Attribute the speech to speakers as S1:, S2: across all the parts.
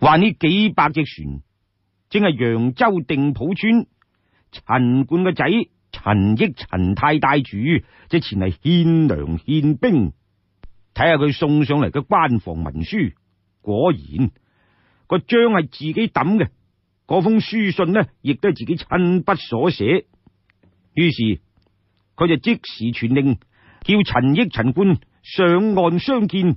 S1: 话呢几百只船，正系扬州定浦村陈冠嘅仔陈益陈太带住，即前嚟献粮献兵，睇下佢送上嚟嘅关防文书。果然个章系自己抌嘅，嗰封书信呢，亦都系自己亲笔所写。于是佢就即时传令，叫陈益陈冠上岸相见。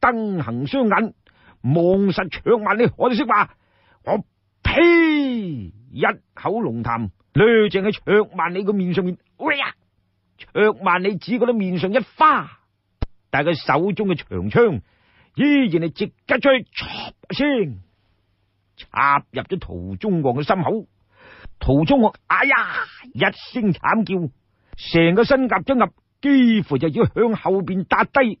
S1: 灯行双眼望实卓万里，我就识话。我呸！一口龙痰掠正喺卓万里个面上面。卓万里只觉得面上一花，但系佢手中嘅长枪依然系直吉出去，一声插入咗陶中王嘅心口。陶中王哎呀一声惨叫，成个身夹咗夹，几乎就要向后边塌低。